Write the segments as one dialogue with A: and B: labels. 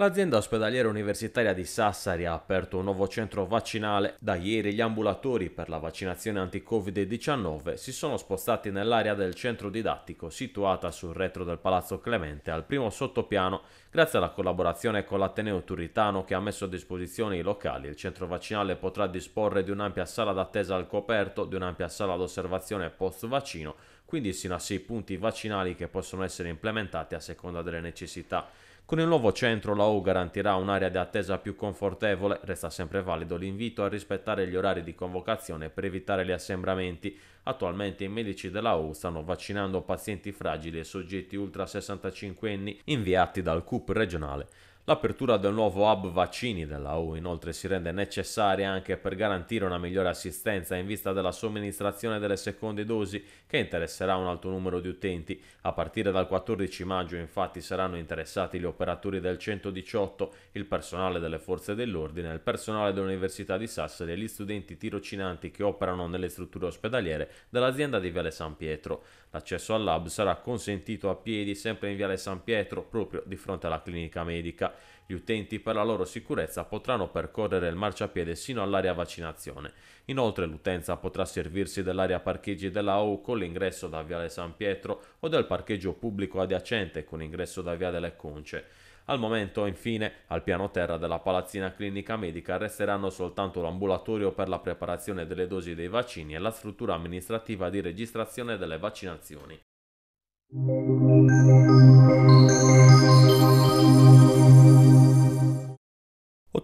A: L'azienda ospedaliera universitaria di Sassari ha aperto un nuovo centro vaccinale. Da ieri gli ambulatori per la vaccinazione anti-Covid-19 si sono spostati nell'area del centro didattico situata sul retro del Palazzo Clemente al primo sottopiano grazie alla collaborazione con l'Ateneo Turitano che ha messo a disposizione i locali. Il centro vaccinale potrà disporre di un'ampia sala d'attesa al coperto, di un'ampia sala d'osservazione post vaccino, quindi sino a sei punti vaccinali che possono essere implementati a seconda delle necessità. Con il nuovo centro la U garantirà un'area di attesa più confortevole, resta sempre valido l'invito a rispettare gli orari di convocazione per evitare gli assembramenti. Attualmente i medici della U stanno vaccinando pazienti fragili e soggetti ultra 65 anni inviati dal CUP regionale. L'apertura del nuovo hub vaccini della U inoltre si rende necessaria anche per garantire una migliore assistenza in vista della somministrazione delle seconde dosi che interesserà un alto numero di utenti. A partire dal 14 maggio infatti saranno interessati gli operatori del 118, il personale delle forze dell'ordine, il personale dell'Università di Sassari e gli studenti tirocinanti che operano nelle strutture ospedaliere dell'azienda di Viale San Pietro. L'accesso al lab sarà consentito a piedi sempre in Viale San Pietro, proprio di fronte alla clinica medica. Gli utenti per la loro sicurezza potranno percorrere il marciapiede sino all'area vaccinazione. Inoltre l'utenza potrà servirsi dell'area parcheggi della O con l'ingresso da Viale San Pietro o del parcheggio pubblico adiacente con ingresso da Viale delle Conce. Al momento, infine, al piano terra della palazzina clinica medica resteranno soltanto l'ambulatorio per la preparazione delle dosi dei vaccini e la struttura amministrativa di registrazione delle vaccinazioni.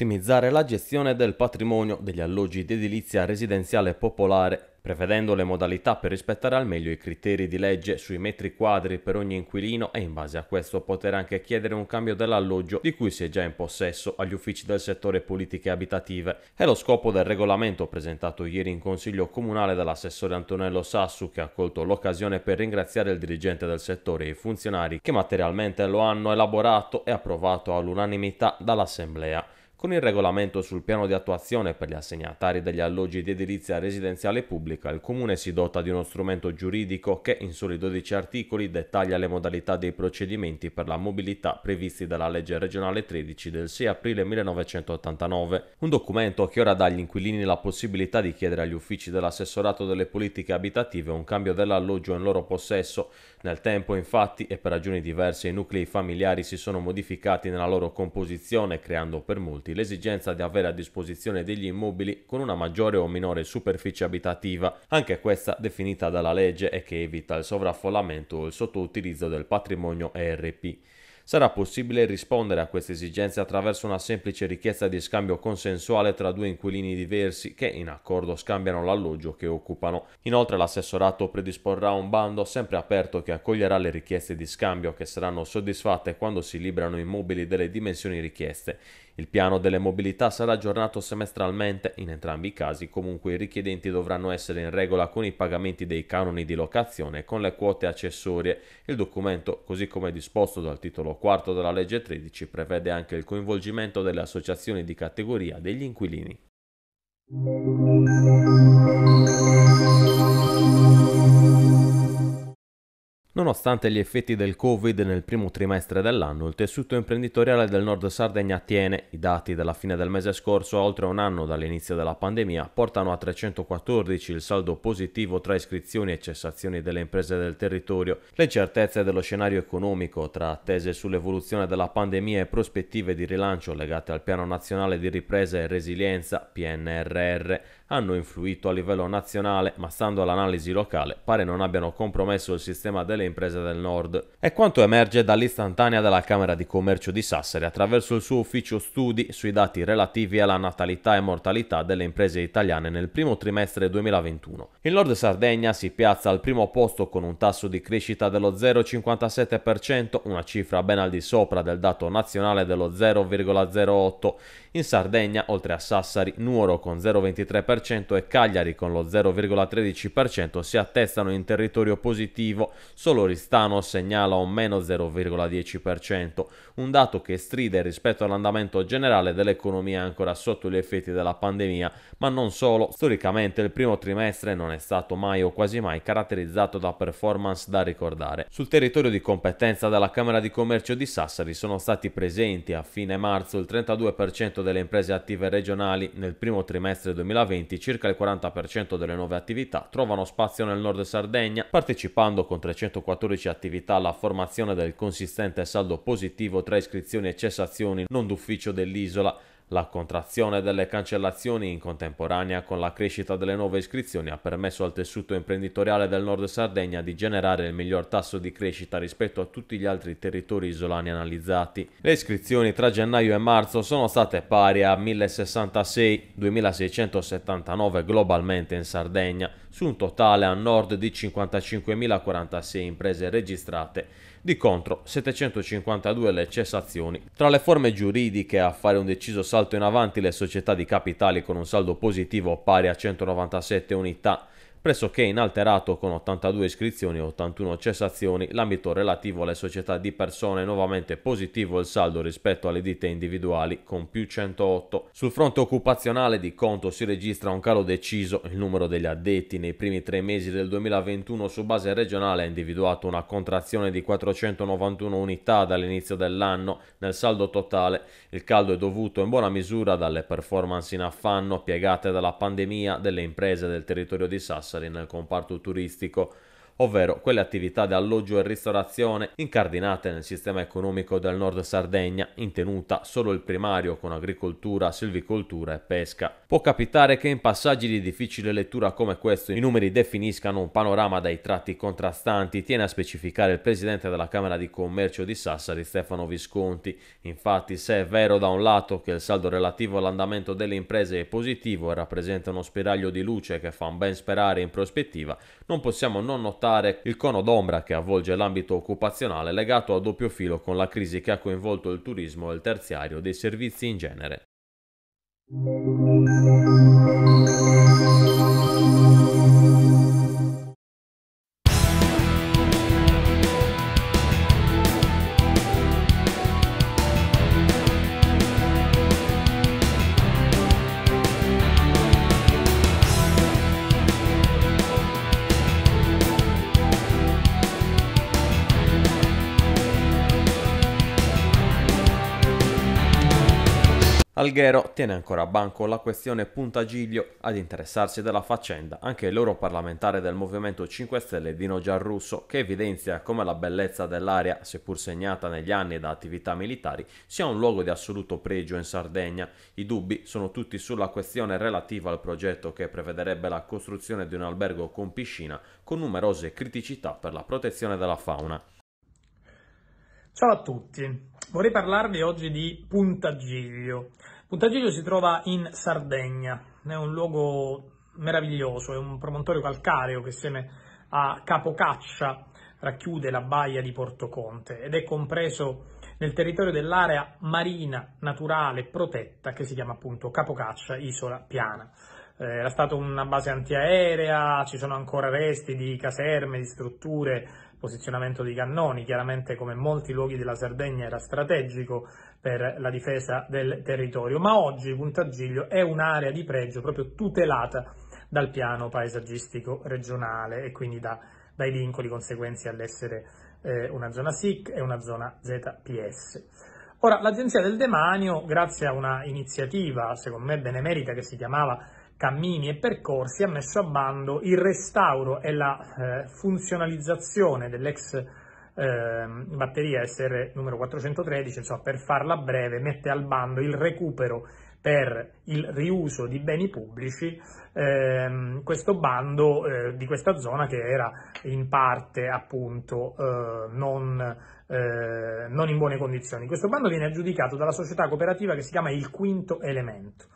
A: ottimizzare la gestione del patrimonio degli alloggi di edilizia residenziale popolare, prevedendo le modalità per rispettare al meglio i criteri di legge sui metri quadri per ogni inquilino e in base a questo poter anche chiedere un cambio dell'alloggio di cui si è già in possesso agli uffici del settore politiche abitative. È lo scopo del regolamento presentato ieri in Consiglio Comunale dall'assessore Antonello Sassu che ha colto l'occasione per ringraziare il dirigente del settore e i funzionari che materialmente lo hanno elaborato e approvato all'unanimità dall'Assemblea con il regolamento sul piano di attuazione per gli assegnatari degli alloggi di edilizia residenziale pubblica, il Comune si dota di uno strumento giuridico che in soli 12 articoli dettaglia le modalità dei procedimenti per la mobilità previsti dalla legge regionale 13 del 6 aprile 1989, un documento che ora dà agli inquilini la possibilità di chiedere agli uffici dell'assessorato delle politiche abitative un cambio dell'alloggio in loro possesso. Nel tempo infatti e per ragioni diverse i nuclei familiari si sono modificati nella loro composizione creando per molti tutti l'esigenza di avere a disposizione degli immobili con una maggiore o minore superficie abitativa, anche questa definita dalla legge e che evita il sovraffollamento o il sottoutilizzo del patrimonio ERP. Sarà possibile rispondere a queste esigenze attraverso una semplice richiesta di scambio consensuale tra due inquilini diversi che in accordo scambiano l'alloggio che occupano. Inoltre l'assessorato predisporrà un bando sempre aperto che accoglierà le richieste di scambio che saranno soddisfatte quando si liberano mobili delle dimensioni richieste. Il piano delle mobilità sarà aggiornato semestralmente, in entrambi i casi comunque i richiedenti dovranno essere in regola con i pagamenti dei canoni di locazione e con le quote accessorie. Il documento, così come disposto dal titolo quarto della legge 13 prevede anche il coinvolgimento delle associazioni di categoria degli inquilini. Nonostante gli effetti del Covid nel primo trimestre dell'anno, il tessuto imprenditoriale del Nord Sardegna tiene. I dati della fine del mese scorso, a oltre un anno dall'inizio della pandemia, portano a 314 il saldo positivo tra iscrizioni e cessazioni delle imprese del territorio. Le incertezze dello scenario economico, tra attese sull'evoluzione della pandemia e prospettive di rilancio legate al Piano Nazionale di Ripresa e Resilienza, PNRR, hanno influito a livello nazionale, ma stando all'analisi locale pare non abbiano compromesso il sistema delle imprese del nord. È quanto emerge dall'istantanea della Camera di Commercio di Sassari attraverso il suo ufficio studi sui dati relativi alla natalità e mortalità delle imprese italiane nel primo trimestre 2021. Il Nord Sardegna si piazza al primo posto con un tasso di crescita dello 0,57%, una cifra ben al di sopra del dato nazionale dello 0,08%. In Sardegna, oltre a Sassari, Nuoro con 0,23%, 0,2% e Cagliari con lo 0,13% si attestano in territorio positivo, solo Ristano segnala un meno 0,10%, un dato che stride rispetto all'andamento generale dell'economia ancora sotto gli effetti della pandemia, ma non solo, storicamente il primo trimestre non è stato mai o quasi mai caratterizzato da performance da ricordare. Sul territorio di competenza della Camera di Commercio di Sassari sono stati presenti a fine marzo il 32% delle imprese attive regionali nel primo trimestre 2020 emittenti, circa il 40% delle nuove attività trovano spazio nel nord Sardegna, partecipando con 314 attività alla formazione del consistente saldo positivo tra iscrizioni e cessazioni non d'ufficio dell'isola, la contrazione delle cancellazioni in contemporanea con la crescita delle nuove iscrizioni ha permesso al tessuto imprenditoriale del Nord Sardegna di generare il miglior tasso di crescita rispetto a tutti gli altri territori isolani analizzati. Le iscrizioni tra gennaio e marzo sono state pari a 1066, 2679 globalmente in Sardegna, su un totale a nord di 55.046 imprese registrate. Di contro, 752 le cessazioni. Tra le forme giuridiche a fare un deciso salto in avanti le società di capitali con un saldo positivo pari a 197 unità pressoché inalterato con 82 iscrizioni e 81 cessazioni, l'ambito relativo alle società di persone è nuovamente positivo il saldo rispetto alle ditte individuali con più 108. Sul fronte occupazionale di conto si registra un calo deciso, il numero degli addetti nei primi tre mesi del 2021 su base regionale ha individuato una contrazione di 491 unità dall'inizio dell'anno nel saldo totale, il caldo è dovuto in buona misura dalle performance in affanno piegate dalla pandemia delle imprese del territorio di Sassi Sassari nel comparto turistico ovvero quelle attività di alloggio e ristorazione incardinate nel sistema economico del nord Sardegna, in tenuta solo il primario con agricoltura, silvicoltura e pesca. Può capitare che in passaggi di difficile lettura come questo i numeri definiscano un panorama dai tratti contrastanti, tiene a specificare il presidente della Camera di Commercio di Sassari Stefano Visconti. Infatti, se è vero da un lato che il saldo relativo all'andamento delle imprese è positivo e rappresenta uno spiraglio di luce che fa ben sperare in prospettiva, non possiamo non notare affrontare il cono d'ombra che avvolge l'ambito occupazionale legato a doppio filo con la crisi che ha coinvolto il turismo e il terziario dei servizi in genere. Alghero tiene ancora a banco la questione Puntagiglio ad interessarsi della faccenda anche il parlamentare del Movimento 5 Stelle Dino Gianrusso, che evidenzia come la bellezza dell'area, seppur segnata negli anni da attività militari, sia un luogo di assoluto pregio in Sardegna. I dubbi sono tutti sulla questione relativa al progetto che prevederebbe la costruzione di un albergo con piscina con numerose criticità per la protezione della fauna.
B: Ciao a tutti. Vorrei parlarvi oggi di Puntagiglio. Puntagiglio si trova in Sardegna, è un luogo meraviglioso, è un promontorio calcareo che insieme a Capocaccia racchiude la baia di Porto Conte ed è compreso nel territorio dell'area marina naturale protetta che si chiama appunto Capocaccia Isola Piana. Eh, era stata una base antiaerea, ci sono ancora resti di caserme, di strutture posizionamento di cannoni, chiaramente come molti luoghi della Sardegna era strategico per la difesa del territorio, ma oggi Puntagiglio è un'area di pregio proprio tutelata dal piano paesaggistico regionale e quindi da, dai vincoli conseguenti all'essere eh, una zona SIC e una zona ZPS. Ora, l'Agenzia del Demanio, grazie a una iniziativa, secondo me benemerita, che si chiamava cammini e percorsi ha messo a bando il restauro e la eh, funzionalizzazione dell'ex eh, batteria SR numero 413, insomma per farla breve, mette al bando il recupero per il riuso di beni pubblici, eh, questo bando eh, di questa zona che era in parte appunto eh, non, eh, non in buone condizioni. Questo bando viene aggiudicato dalla società cooperativa che si chiama Il Quinto Elemento.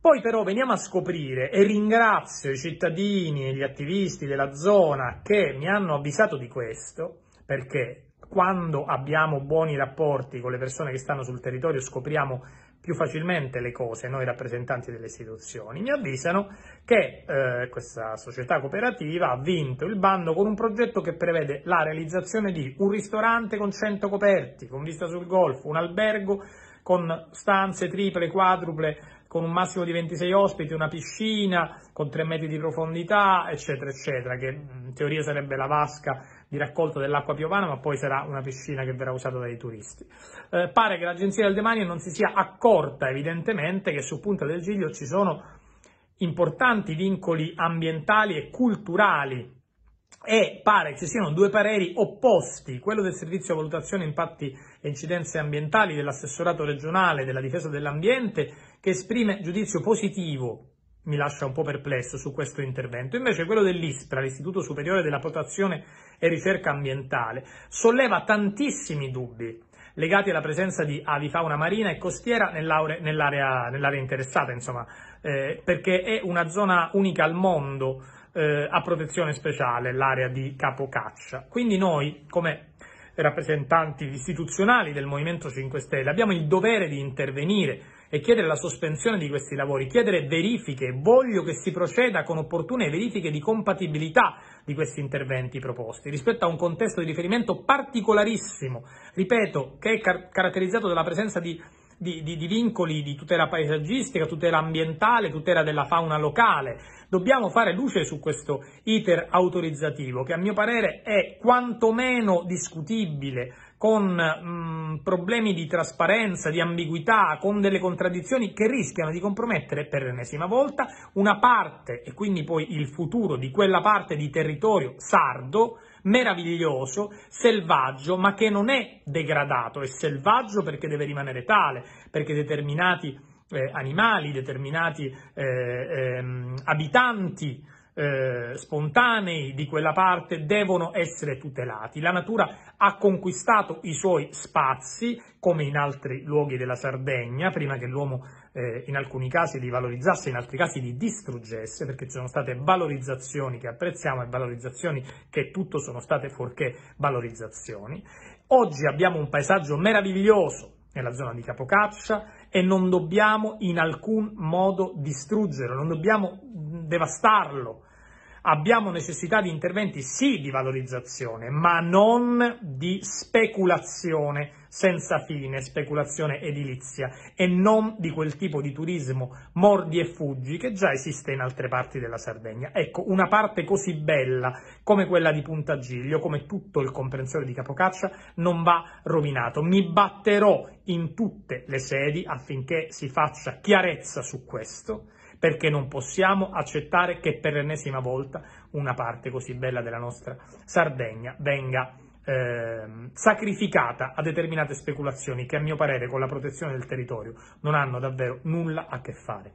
B: Poi però veniamo a scoprire, e ringrazio i cittadini e gli attivisti della zona che mi hanno avvisato di questo, perché quando abbiamo buoni rapporti con le persone che stanno sul territorio scopriamo più facilmente le cose, noi rappresentanti delle istituzioni, mi avvisano che eh, questa società cooperativa ha vinto il bando con un progetto che prevede la realizzazione di un ristorante con 100 coperti, con vista sul golfo, un albergo con stanze triple, quadruple, con un massimo di 26 ospiti, una piscina con 3 metri di profondità, eccetera, eccetera, che mm, in teoria sarebbe la vasca di raccolta dell'acqua piovana, ma poi sarà una piscina che verrà usata dai turisti. Eh, pare che l'Agenzia del Demanio non si sia accorta, evidentemente, che su Punta del Giglio ci sono importanti vincoli ambientali e culturali e pare ci siano due pareri opposti, quello del servizio valutazione impatti e incidenze ambientali dell'assessorato regionale della difesa dell'ambiente che esprime giudizio positivo mi lascia un po' perplesso su questo intervento. Invece quello dell'ISPRA, l'Istituto Superiore della Protezione e Ricerca Ambientale, solleva tantissimi dubbi legati alla presenza di avifauna marina e costiera nell'area, nell'area interessata, insomma, eh, perché è una zona unica al mondo eh, a protezione speciale, l'area di capocaccia. Quindi noi, come rappresentanti istituzionali del Movimento 5 Stelle, abbiamo il dovere di intervenire e chiedere la sospensione di questi lavori, chiedere verifiche, voglio che si proceda con opportune verifiche di compatibilità di questi interventi proposti rispetto a un contesto di riferimento particolarissimo, ripeto, che è car- caratterizzato dalla presenza di di, di, di, vincoli di tutela paesaggistica, tutela ambientale, tutela della fauna locale. Dobbiamo fare luce su questo iter autorizzativo che a mio parere è quantomeno discutibile con mh, mm, problemi di trasparenza, di ambiguità, con delle contraddizioni che rischiano di compromettere per l'ennesima volta una parte e quindi poi il futuro di quella parte di territorio sardo meraviglioso, selvaggio, ma che non è degradato, è selvaggio perché deve rimanere tale, perché determinati eh, animali, determinati eh, eh, abitanti eh, spontanei di quella parte devono essere tutelati. La natura ha conquistato i suoi spazi, come in altri luoghi della Sardegna, prima che l'uomo eh, in alcuni casi li valorizzasse, in altri casi li distruggesse, perché ci sono state valorizzazioni che apprezziamo e valorizzazioni che tutto sono state fuorché valorizzazioni. Oggi abbiamo un paesaggio meraviglioso nella zona di Capocaccia e non dobbiamo in alcun modo distruggerlo, non dobbiamo devastarlo, abbiamo necessità di interventi sì di valorizzazione, ma non di speculazione senza fine, speculazione edilizia e non di quel tipo di turismo mordi e fuggi che già esiste in altre parti della Sardegna. Ecco, una parte così bella come quella di Punta Giglio, come tutto il comprensore di Capocaccia, non va rovinato. Mi batterò in tutte le sedi affinché si faccia chiarezza su questo perché non possiamo accettare che per l'ennesima volta una parte così bella della nostra Sardegna venga eh, sacrificata a determinate speculazioni che a mio parere con la protezione del territorio non hanno davvero nulla a che fare.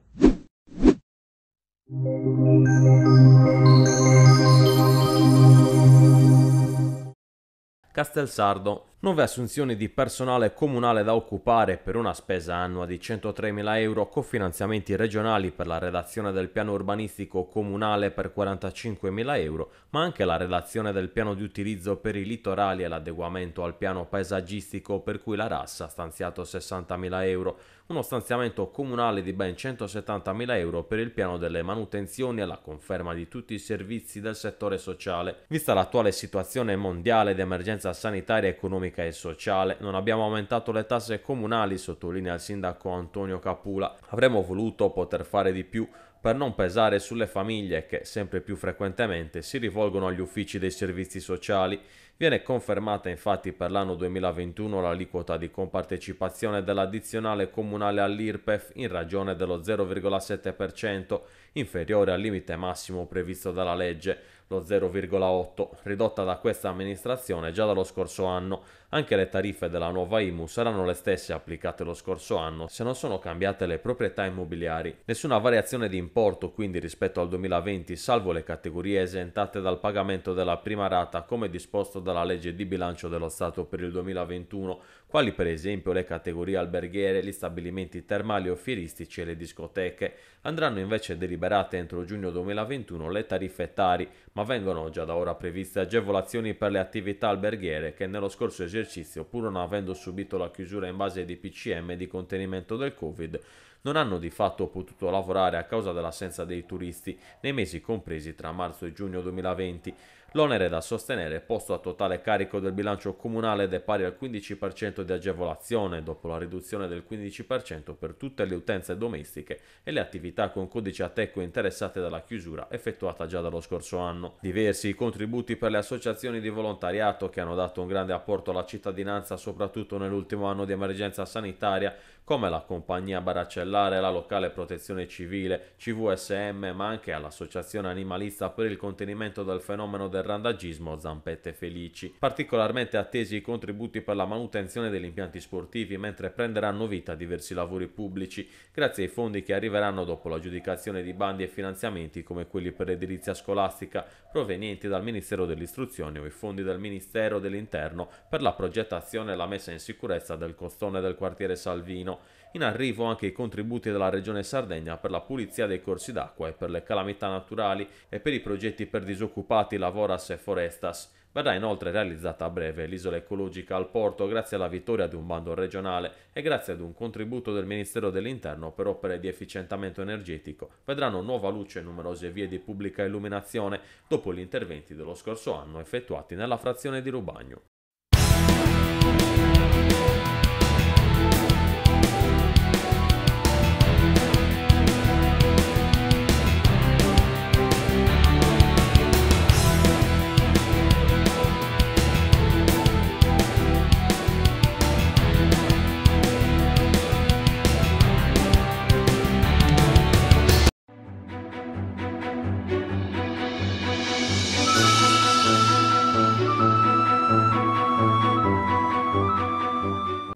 A: Castelsardo Nuove assunzioni di personale comunale da occupare per una spesa annua di 103.000 euro cofinanziamenti regionali per la redazione del piano urbanistico comunale per 45.000 euro, ma anche la redazione del piano di utilizzo per i litorali e l'adeguamento al piano paesaggistico per cui la RAS ha stanziato 60.000 euro, uno stanziamento comunale di ben 170.000 euro per il piano delle manutenzioni e la conferma di tutti i servizi del settore sociale. Vista l'attuale situazione mondiale di emergenza sanitaria e economica economica e sociale. Non abbiamo aumentato le tasse comunali, sottolinea il sindaco Antonio Capula. Avremmo voluto poter fare di più per non pesare sulle famiglie che sempre più frequentemente si rivolgono agli uffici dei servizi sociali. Viene confermata infatti per l'anno 2021 l'aliquota di compartecipazione dell'addizionale comunale all'IRPEF in ragione dello 0,7% inferiore al limite massimo previsto dalla legge lo 0,8, ridotta da questa amministrazione già dallo scorso anno. Anche le tariffe della nuova IMU saranno le stesse applicate lo scorso anno se non sono cambiate le proprietà immobiliari. Nessuna variazione di importo quindi rispetto al 2020 salvo le categorie esentate dal pagamento della prima rata come disposto dalla legge di bilancio dello Stato per il 2021 quali per esempio le categorie alberghiere, gli stabilimenti termali o fieristici e le discoteche. Andranno invece deliberate entro giugno 2021 le tariffe tari, ma vengono già da ora previste agevolazioni per le attività alberghiere che nello scorso esercizio, pur non avendo subito la chiusura in base di PCM di contenimento del Covid, non hanno di fatto potuto lavorare a causa dell'assenza dei turisti nei mesi compresi tra marzo e giugno 2020. L'onere da sostenere, è posto a totale carico del bilancio comunale, ed è pari al 15% di agevolazione, dopo la riduzione del 15% per tutte le utenze domestiche e le attività con codice Ateco interessate dalla chiusura effettuata già dallo scorso anno. Diversi i contributi per le associazioni di volontariato che hanno dato un grande apporto alla cittadinanza soprattutto nell'ultimo anno di emergenza sanitaria come la compagnia baracellare, la locale protezione civile, CVSM, ma anche all'associazione animalista per il contenimento del fenomeno del randagismo Zampette Felici. Particolarmente attesi i contributi per la manutenzione degli impianti sportivi, mentre prenderanno vita diversi lavori pubblici, grazie ai fondi che arriveranno dopo l'aggiudicazione di bandi e finanziamenti come quelli per l'edilizia scolastica, provenienti dal Ministero dell'Istruzione o i fondi del Ministero dell'Interno per la progettazione e la messa in sicurezza del costone del quartiere Salvino in arrivo anche i contributi della Regione Sardegna per la pulizia dei corsi d'acqua e per le calamità naturali e per i progetti per disoccupati Lavoras e Forestas. Verrà inoltre realizzata a breve l'isola ecologica al porto grazie alla vittoria di un bando regionale e grazie ad un contributo del Ministero dell'Interno per opere di efficientamento energetico. Vedranno nuova luce numerose vie di pubblica illuminazione dopo gli interventi dello scorso anno effettuati nella frazione di Rubagno.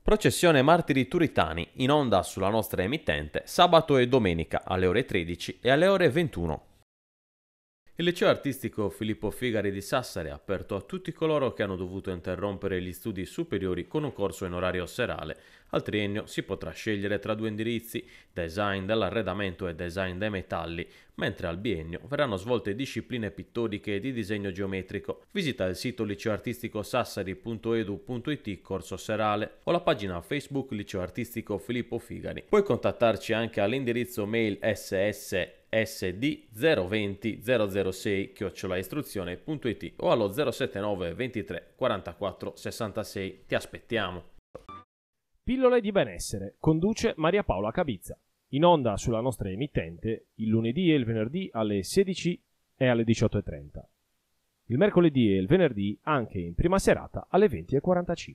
A: Processione Martiri Turitani in onda sulla nostra emittente sabato e domenica alle ore 13 e alle ore 21. Il liceo artistico Filippo Figari di Sassari è aperto a tutti coloro che hanno dovuto interrompere gli studi superiori con un corso in orario serale. Al triennio si potrà scegliere tra due indirizzi, design dell'arredamento e design dei metalli, mentre al biennio verranno svolte discipline pittoriche e di disegno geometrico. Visita il sito liceoartisticosassari.edu.it corso serale o la pagina Facebook Liceo Artistico Filippo Figari. Puoi contattarci anche all'indirizzo mail ss sd 020 006 istruzioneit o allo 079 23 44 66. Ti aspettiamo. Pillole di benessere conduce Maria Paola Cabizza. In onda sulla nostra emittente il lunedì e il venerdì alle 16 e alle 18.30 il mercoledì e il venerdì anche in prima serata alle 20.45.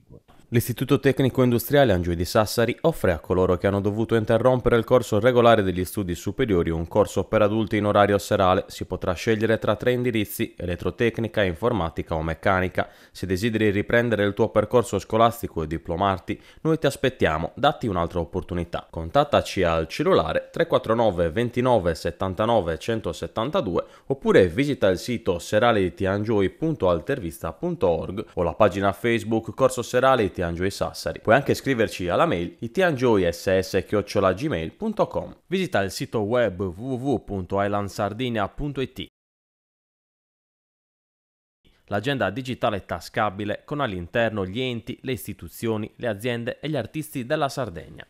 A: L'Istituto Tecnico Industriale Angioi di Sassari offre a coloro che hanno dovuto interrompere il corso regolare degli studi superiori un corso per adulti in orario serale. Si potrà scegliere tra tre indirizzi, elettrotecnica, informatica o meccanica. Se desideri riprendere il tuo percorso scolastico e diplomarti, noi ti aspettiamo, datti un'altra opportunità. Contattaci al cellulare 349 29 79 172 oppure visita il sito serale di Tianjin itianjoy.altervista.org o la pagina Facebook Corso Serale Itianjoy Sassari. Puoi anche scriverci alla mail itianjoyss.gmail.com. Visita il sito web www.islandsardinia.it l'agenda digitale tascabile con all'interno gli enti, le istituzioni, le aziende e gli artisti della Sardegna.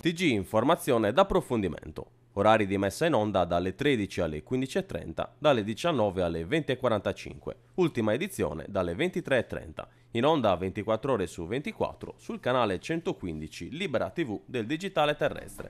A: TG Informazione d'approfondimento orari di messa in onda dalle 13 alle 15.30, dalle 19 alle 20.45, ultima edizione dalle 23.30, in onda 24 ore su 24 sul canale 115 Libera TV del Digitale Terrestre.